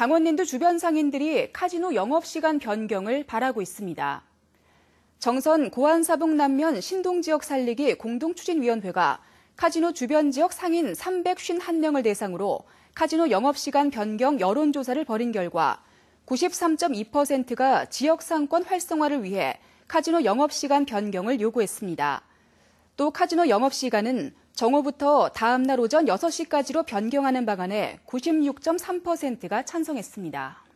강원랜드 주변 상인들이 카지노 영업시간 변경을 바라고 있습니다. 정선 고안사북 남면 신동지역 살리기 공동추진위원회가 카지노 주변 지역 상인 351명을 대상으로 카지노 영업시간 변경 여론조사를 벌인 결과 93.2%가 지역 상권 활성화를 위해 카지노 영업시간 변경을 요구했습니다. 또 카지노 영업시간은 정오부터 다음날 오전 6시까지로 변경하는 방안에 96.3%가 찬성했습니다.